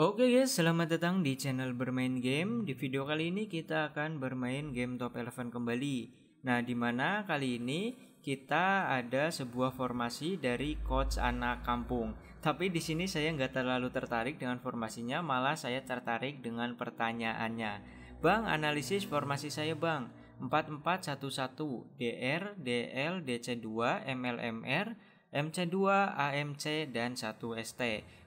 Oke okay guys, selamat datang di channel Bermain Game. Di video kali ini kita akan bermain game Top Eleven kembali. Nah, di mana kali ini kita ada sebuah formasi dari coach anak kampung. Tapi di sini saya nggak terlalu tertarik dengan formasinya, malah saya tertarik dengan pertanyaannya. Bang, analisis formasi saya bang. 4411 DR, DL, DC2, MLMR, MC2, AMC, dan 1ST.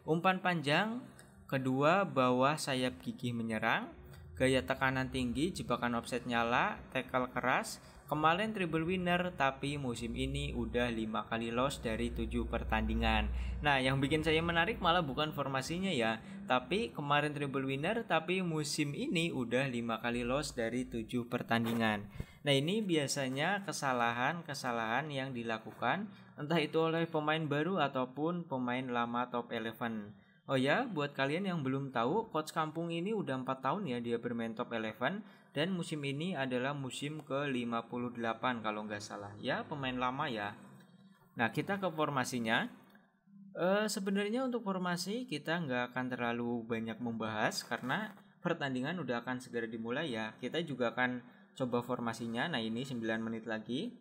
Umpan panjang Kedua, bawah sayap gigi menyerang, gaya tekanan tinggi, jebakan offset nyala, tackle keras. Kemarin triple winner, tapi musim ini udah 5 kali loss dari 7 pertandingan. Nah, yang bikin saya menarik malah bukan formasinya ya, tapi kemarin triple winner, tapi musim ini udah 5 kali loss dari 7 pertandingan. Nah, ini biasanya kesalahan-kesalahan yang dilakukan entah itu oleh pemain baru ataupun pemain lama top 11. Oh ya, buat kalian yang belum tahu, Coach Kampung ini udah 4 tahun ya dia bermain top 11 dan musim ini adalah musim ke-58 kalau nggak salah. Ya, pemain lama ya. Nah, kita ke formasinya. E, sebenarnya untuk formasi kita nggak akan terlalu banyak membahas karena pertandingan udah akan segera dimulai ya. Kita juga akan coba formasinya. Nah, ini 9 menit lagi.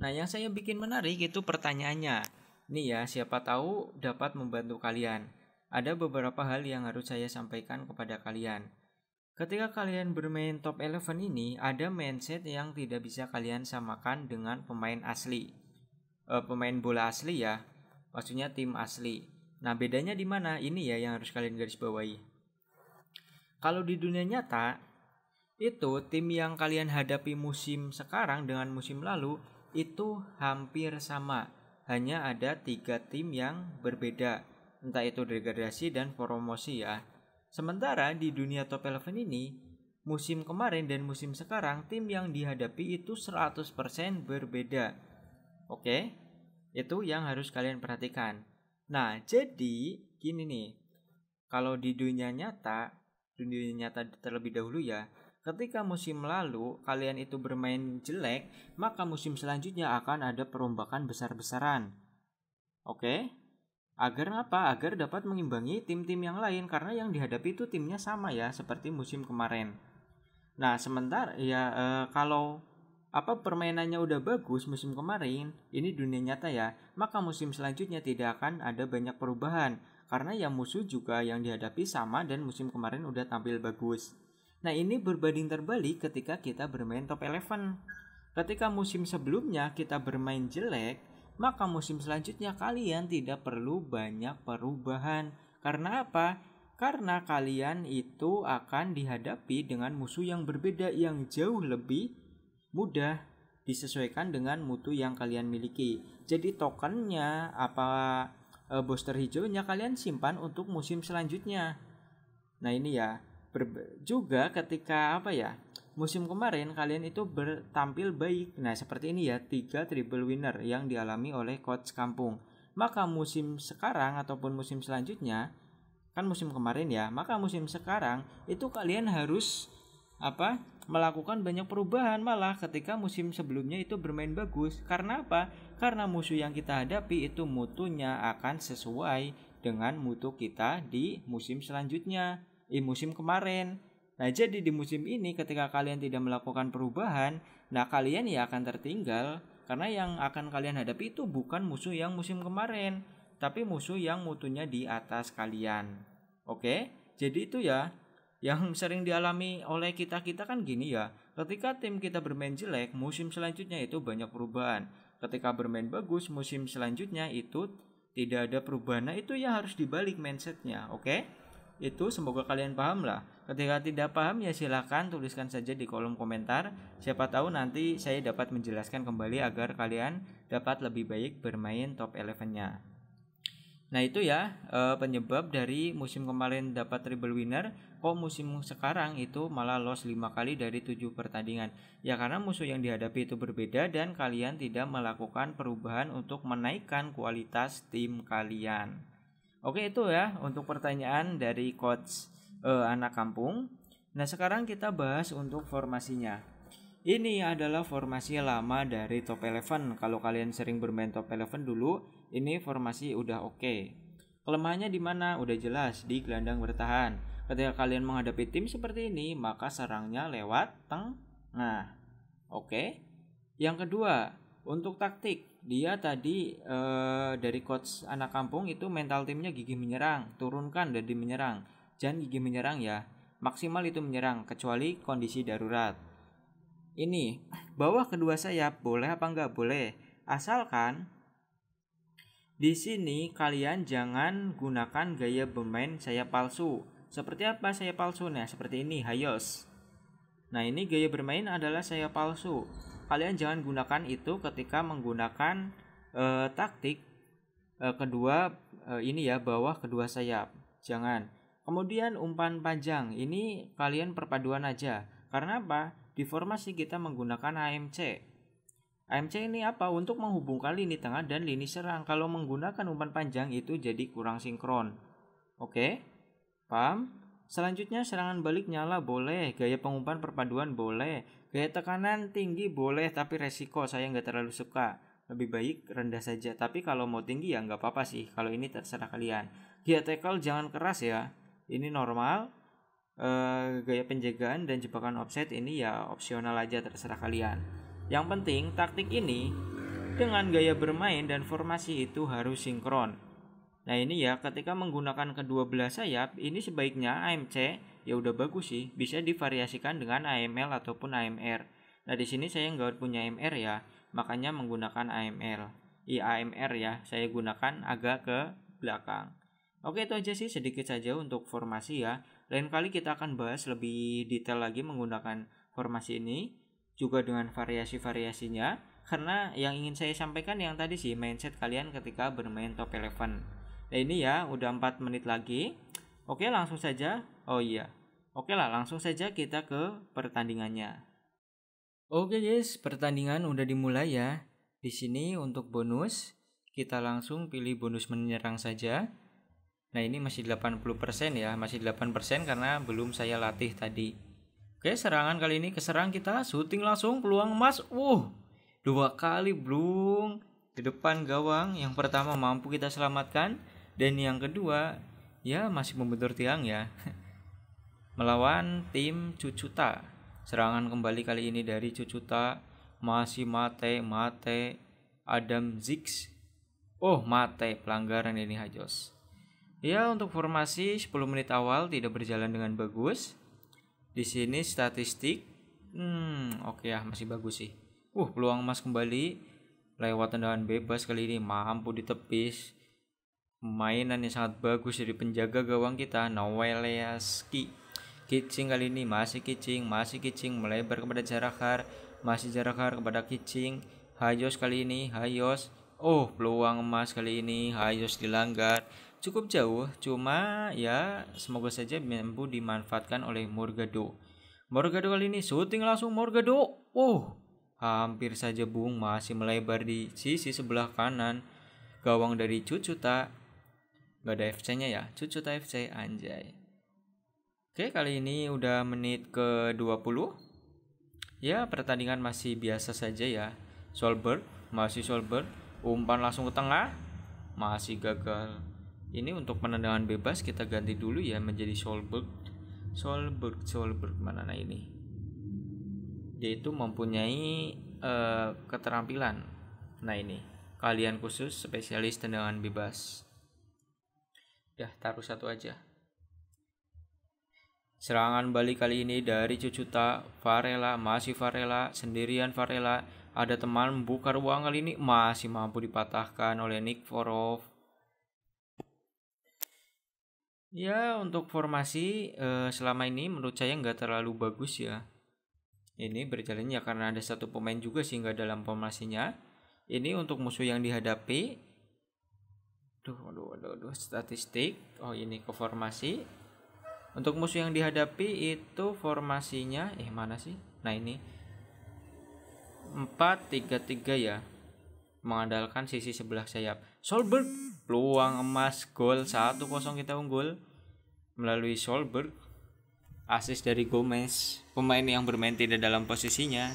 Nah, yang saya bikin menarik itu pertanyaannya. Nih ya, siapa tahu dapat membantu kalian. Ada beberapa hal yang harus saya sampaikan kepada kalian. Ketika kalian bermain top eleven ini, ada mindset yang tidak bisa kalian samakan dengan pemain asli. E, pemain bola asli ya, maksudnya tim asli. Nah, bedanya di mana? Ini ya yang harus kalian garis bawahi. Kalau di dunia nyata, itu tim yang kalian hadapi musim sekarang dengan musim lalu itu hampir sama hanya ada tiga tim yang berbeda, entah itu degradasi dan promosi ya. Sementara di dunia top 11 ini, musim kemarin dan musim sekarang tim yang dihadapi itu 100% berbeda. Oke, itu yang harus kalian perhatikan. Nah, jadi gini nih, kalau di dunia nyata, dunia nyata terlebih dahulu ya, Ketika musim lalu kalian itu bermain jelek, maka musim selanjutnya akan ada perombakan besar-besaran. Oke? Agar apa? Agar dapat mengimbangi tim-tim yang lain karena yang dihadapi itu timnya sama ya seperti musim kemarin. Nah, sementara ya e, kalau apa permainannya udah bagus musim kemarin, ini dunia nyata ya, maka musim selanjutnya tidak akan ada banyak perubahan karena yang musuh juga yang dihadapi sama dan musim kemarin udah tampil bagus. Nah ini berbanding terbalik ketika kita bermain top 11. Ketika musim sebelumnya kita bermain jelek, maka musim selanjutnya kalian tidak perlu banyak perubahan. Karena apa? Karena kalian itu akan dihadapi dengan musuh yang berbeda yang jauh lebih mudah disesuaikan dengan mutu yang kalian miliki. Jadi tokennya apa e, booster hijaunya kalian simpan untuk musim selanjutnya. Nah ini ya juga ketika apa ya musim kemarin kalian itu bertampil baik. Nah, seperti ini ya, tiga triple winner yang dialami oleh coach kampung. Maka musim sekarang ataupun musim selanjutnya, kan musim kemarin ya, maka musim sekarang itu kalian harus apa? melakukan banyak perubahan malah ketika musim sebelumnya itu bermain bagus. Karena apa? Karena musuh yang kita hadapi itu mutunya akan sesuai dengan mutu kita di musim selanjutnya di musim kemarin. Nah, jadi di musim ini ketika kalian tidak melakukan perubahan, nah kalian ya akan tertinggal karena yang akan kalian hadapi itu bukan musuh yang musim kemarin, tapi musuh yang mutunya di atas kalian. Oke? Jadi itu ya yang sering dialami oleh kita-kita kan gini ya. Ketika tim kita bermain jelek, musim selanjutnya itu banyak perubahan. Ketika bermain bagus, musim selanjutnya itu tidak ada perubahan. Nah, itu ya harus dibalik mindsetnya, oke? Okay? itu semoga kalian paham lah. Ketika tidak paham ya silahkan tuliskan saja di kolom komentar. Siapa tahu nanti saya dapat menjelaskan kembali agar kalian dapat lebih baik bermain top elevennya. Nah itu ya eh, penyebab dari musim kemarin dapat triple winner Kok musim sekarang itu malah loss 5 kali dari 7 pertandingan Ya karena musuh yang dihadapi itu berbeda Dan kalian tidak melakukan perubahan untuk menaikkan kualitas tim kalian Oke itu ya untuk pertanyaan dari coach uh, anak kampung. Nah sekarang kita bahas untuk formasinya. Ini adalah formasi lama dari top 11. Kalau kalian sering bermain top 11 dulu, ini formasi udah oke. Okay. Kelemahannya di mana? Udah jelas di gelandang bertahan. Ketika kalian menghadapi tim seperti ini, maka serangnya lewat tengah. Oke. Okay? Yang kedua, untuk taktik, dia tadi uh, dari coach anak kampung itu mental timnya gigi menyerang, turunkan dari menyerang. Jangan gigi menyerang ya, maksimal itu menyerang kecuali kondisi darurat. Ini, bawah kedua sayap boleh apa enggak boleh, asalkan di sini kalian jangan gunakan gaya bermain sayap palsu. Seperti apa sayap palsu? Nah, seperti ini, Hayos. Nah, ini gaya bermain adalah sayap palsu kalian jangan gunakan itu ketika menggunakan uh, taktik uh, kedua uh, ini ya bawah kedua sayap. Jangan. Kemudian umpan panjang ini kalian perpaduan aja. Karena apa? Di formasi kita menggunakan AMC. AMC ini apa? Untuk menghubungkan lini tengah dan lini serang. Kalau menggunakan umpan panjang itu jadi kurang sinkron. Oke? Paham? Selanjutnya serangan balik nyala boleh, gaya pengumpan perpaduan boleh, Biaya tekanan tinggi boleh tapi resiko saya nggak terlalu suka. Lebih baik rendah saja. Tapi kalau mau tinggi ya nggak apa-apa sih. Kalau ini terserah kalian. Gaya tackle jangan keras ya. Ini normal. E, gaya penjagaan dan jebakan offset ini ya opsional aja terserah kalian. Yang penting taktik ini dengan gaya bermain dan formasi itu harus sinkron. Nah ini ya ketika menggunakan kedua belah sayap ini sebaiknya AMC ya udah bagus sih. Bisa divariasikan dengan AML ataupun AMR. Nah di sini saya nggak punya AMR ya, makanya menggunakan AML. AMR iya, ya, saya gunakan agak ke belakang. Oke itu aja sih sedikit saja untuk formasi ya. Lain kali kita akan bahas lebih detail lagi menggunakan formasi ini juga dengan variasi-variasinya karena yang ingin saya sampaikan yang tadi sih mindset kalian ketika bermain top 11 nah ini ya udah 4 menit lagi oke langsung saja Oh iya. Oke lah, langsung saja kita ke pertandingannya. Oke guys, pertandingan udah dimulai ya. Di sini untuk bonus, kita langsung pilih bonus menyerang saja. Nah ini masih 80% ya, masih 8% karena belum saya latih tadi. Oke, serangan kali ini keserang kita, syuting langsung, peluang emas. Wuh, dua kali belum ke depan gawang. Yang pertama mampu kita selamatkan, dan yang kedua ya masih membentur tiang ya. melawan tim Cucuta. Serangan kembali kali ini dari Cucuta masih mate mate Adam Ziggs. Oh, mate pelanggaran ini Hajos. Ya, untuk formasi 10 menit awal tidak berjalan dengan bagus. Di sini statistik hmm oke okay ya, masih bagus sih. Uh, peluang emas kembali lewat tendangan bebas kali ini mampu ditepis. Mainan yang sangat bagus dari penjaga gawang kita Noel Yaski Kicing kali ini masih kicing, masih kicing melebar kepada Jarakar, masih Jarakar kepada kicing. Hayos kali ini, Hayos. Oh, peluang emas kali ini Hayos dilanggar. Cukup jauh, cuma ya semoga saja mampu dimanfaatkan oleh Morgado. Morgado kali ini syuting langsung Morgado. Oh, hampir saja Bung masih melebar di sisi sebelah kanan gawang dari Cucuta. Gak ada FC-nya ya, Cucuta FC anjay. Oke, kali ini udah menit ke-20. Ya, pertandingan masih biasa saja ya. Solberg, masih Solberg. Umpan langsung ke tengah, masih gagal. Ini untuk penendangan bebas kita ganti dulu ya menjadi Solberg. Solberg, Solberg mana nah ini? Yaitu mempunyai uh, keterampilan. Nah ini, kalian khusus spesialis tendangan bebas. Ya, taruh satu aja. Serangan balik kali ini dari cucu Cucuta, Varela, masih Varela, sendirian Varela, ada teman buka ruang kali ini masih mampu dipatahkan oleh Nick Forov. Ya untuk formasi eh, selama ini menurut saya nggak terlalu bagus ya. Ini berjalannya karena ada satu pemain juga sehingga dalam formasinya. Ini untuk musuh yang dihadapi. Duh, aduh, aduh, aduh, statistik. Oh ini ke formasi untuk musuh yang dihadapi itu formasinya eh mana sih? Nah, ini 4-3-3 ya. Mengandalkan sisi sebelah sayap. Solberg peluang emas gol 1-0 kita unggul melalui Solberg. Asis dari Gomez, pemain yang bermain tidak dalam posisinya.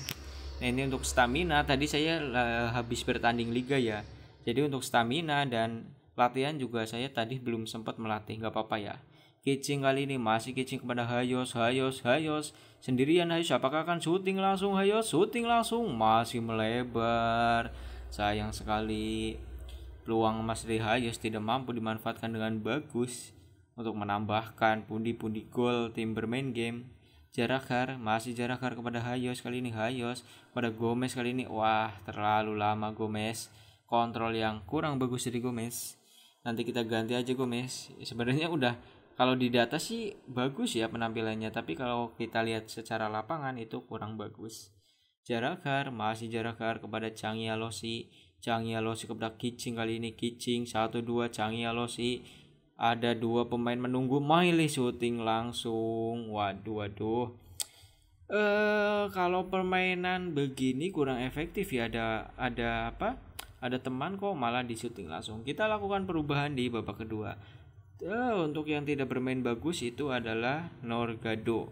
Nah, ini untuk stamina tadi saya uh, habis bertanding liga ya. Jadi untuk stamina dan latihan juga saya tadi belum sempat melatih, nggak apa-apa ya. Kicing kali ini masih kicing kepada Hayos, Hayos, Hayos. Sendirian Hayos, apakah akan syuting langsung Hayos? Syuting langsung masih melebar. Sayang sekali peluang emas dari Hayos tidak mampu dimanfaatkan dengan bagus untuk menambahkan pundi-pundi gol tim bermain game. Jarakar masih Jarakar kepada Hayos kali ini Hayos pada Gomez kali ini wah terlalu lama Gomez kontrol yang kurang bagus dari Gomez nanti kita ganti aja Gomez sebenarnya udah kalau di data sih bagus ya penampilannya tapi kalau kita lihat secara lapangan itu kurang bagus Jarakar masih Jarakar kepada Chang Yalosi Chang Yalosi kepada Kicing kali ini Kicing 1-2 Chang Yalosi ada dua pemain menunggu Miley syuting langsung waduh waduh eh kalau permainan begini kurang efektif ya ada ada apa ada teman kok malah di langsung kita lakukan perubahan di babak kedua Uh, untuk yang tidak bermain bagus itu adalah Norgado.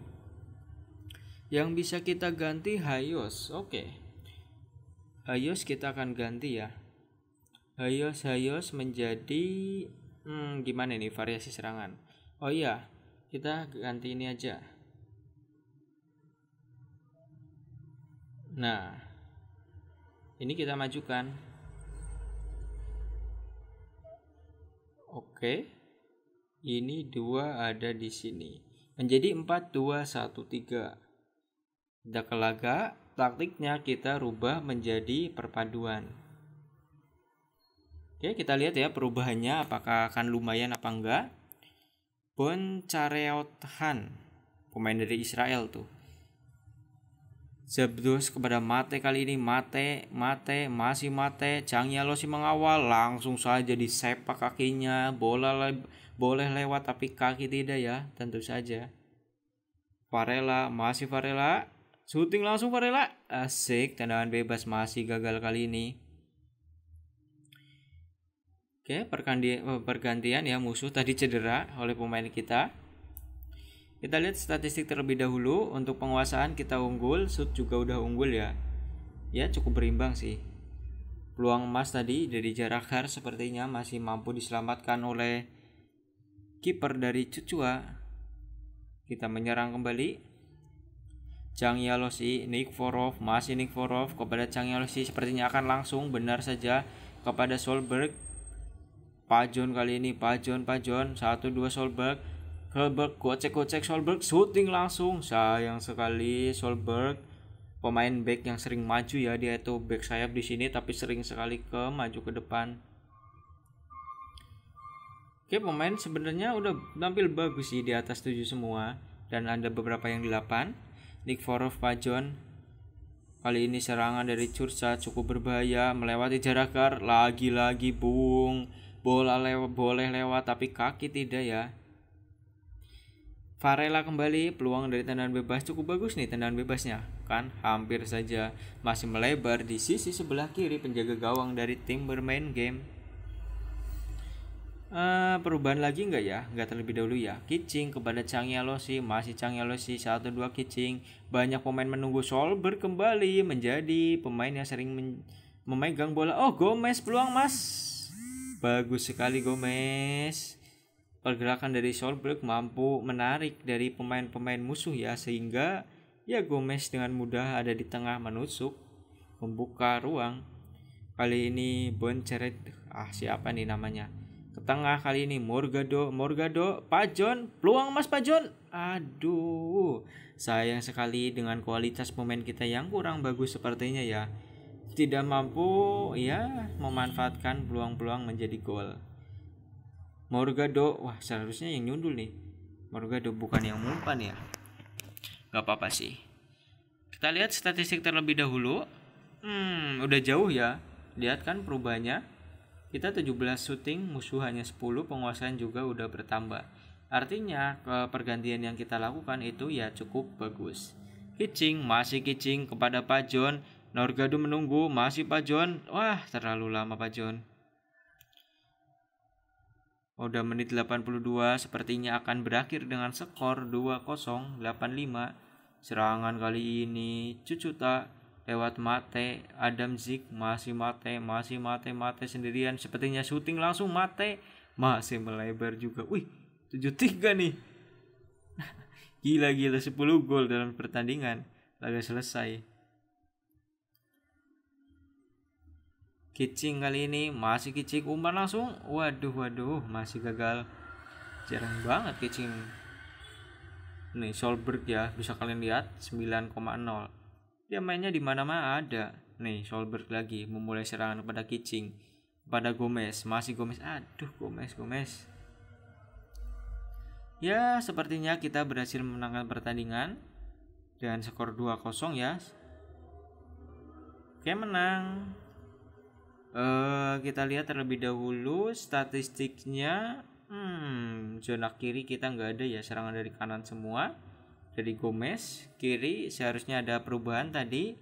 Yang bisa kita ganti Hayos. Oke. Okay. Hayos kita akan ganti ya. Hayos Hayos menjadi hmm, gimana nih variasi serangan. Oh iya, kita ganti ini aja. Nah, ini kita majukan. Oke. Okay. Ini dua ada di sini. Menjadi empat dua satu tiga. Tidak kelaga taktiknya kita rubah menjadi perpaduan. Oke, kita lihat ya perubahannya apakah akan lumayan apa enggak. Boncareot Han, pemain dari Israel tuh. Zebdus kepada Mate kali ini Mate, Mate, masih Mate Changnya lo sih mengawal Langsung saja disepak kakinya Bola le boleh lewat tapi kaki tidak ya Tentu saja Varela, masih Varela Shooting langsung Varela Asik, tendangan bebas masih gagal kali ini Oke, pergantian ya musuh tadi cedera oleh pemain kita kita lihat statistik terlebih dahulu. Untuk penguasaan kita unggul, shoot juga udah unggul ya. Ya cukup berimbang sih. Peluang emas tadi dari jarak har sepertinya masih mampu diselamatkan oleh kiper dari Cucua. Kita menyerang kembali. Chang Yalosi, Forov, masih Nick Forov kepada Chang Yalosi sepertinya akan langsung benar saja kepada Solberg. Pajon kali ini, Pajon, Pajon, 1-2 Solberg Solberg gocek-gocek Solberg shooting langsung sayang sekali Solberg pemain back yang sering maju ya dia itu back sayap di sini tapi sering sekali ke maju ke depan Oke pemain sebenarnya udah tampil bagus sih di atas 7 semua dan ada beberapa yang di 8 Nick Forov Pajon kali ini serangan dari Cursa cukup berbahaya melewati jarakar lagi-lagi bung bola lewat boleh lewat tapi kaki tidak ya Varela kembali, peluang dari tendangan bebas cukup bagus nih tendangan bebasnya. Kan hampir saja masih melebar di sisi sebelah kiri penjaga gawang dari tim bermain game. Uh, perubahan lagi nggak ya? Nggak terlebih dahulu ya. Kicing kepada Chang Yalosi, masih Chang Yalosi 1-2 kicing. Banyak pemain menunggu Solber kembali menjadi pemain yang sering men memegang bola. Oh Gomez peluang mas. Bagus sekali Gomez pergerakan dari Solberg mampu menarik dari pemain-pemain musuh ya sehingga ya Gomez dengan mudah ada di tengah menusuk membuka ruang kali ini Bonceret ah siapa nih namanya ke tengah kali ini Morgado Morgado Pajon peluang Mas Pajon aduh sayang sekali dengan kualitas pemain kita yang kurang bagus sepertinya ya tidak mampu ya memanfaatkan peluang-peluang menjadi gol Morgado wah seharusnya yang nyundul nih Morgado bukan yang umpan ya Gak apa-apa sih kita lihat statistik terlebih dahulu hmm udah jauh ya lihat kan perubahannya kita 17 syuting musuh hanya 10 penguasaan juga udah bertambah artinya pergantian yang kita lakukan itu ya cukup bagus Kicing masih kicing kepada Pak John Norgado menunggu masih Pak John wah terlalu lama Pak John Oh, udah menit 82 sepertinya akan berakhir dengan skor 2-0 85 Serangan kali ini Cucuta lewat mate Adam Zik masih mate masih mate mate sendirian sepertinya syuting langsung mate masih melebar juga. Wih, 73 nih. Gila-gila 10 gol dalam pertandingan. Laga selesai. Kicing kali ini masih kicing umpan langsung. Waduh, waduh, masih gagal. Jarang banget kicing. Nih Solberg ya, bisa kalian lihat 9,0. Dia mainnya di mana-mana ada. Nih Solberg lagi memulai serangan kepada kicing. Pada Gomez, masih Gomez. Aduh, Gomez, Gomez. Ya, sepertinya kita berhasil memenangkan pertandingan dan skor 2-0 ya. Oke, menang. Eh, kita lihat terlebih dahulu statistiknya. Hmm, zona kiri kita nggak ada ya serangan dari kanan semua. Dari Gomez kiri seharusnya ada perubahan tadi.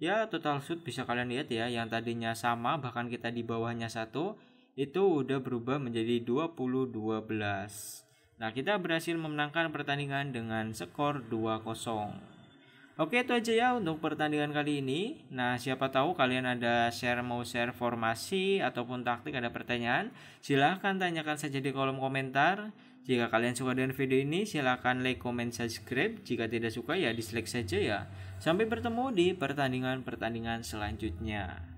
Ya total shoot bisa kalian lihat ya yang tadinya sama bahkan kita di bawahnya satu itu udah berubah menjadi 20-12. Nah kita berhasil memenangkan pertandingan dengan skor 2-0. Oke itu aja ya untuk pertandingan kali ini. Nah siapa tahu kalian ada share mau share formasi ataupun taktik ada pertanyaan. Silahkan tanyakan saja di kolom komentar. Jika kalian suka dengan video ini silahkan like, comment, subscribe. Jika tidak suka ya dislike saja ya. Sampai bertemu di pertandingan-pertandingan selanjutnya.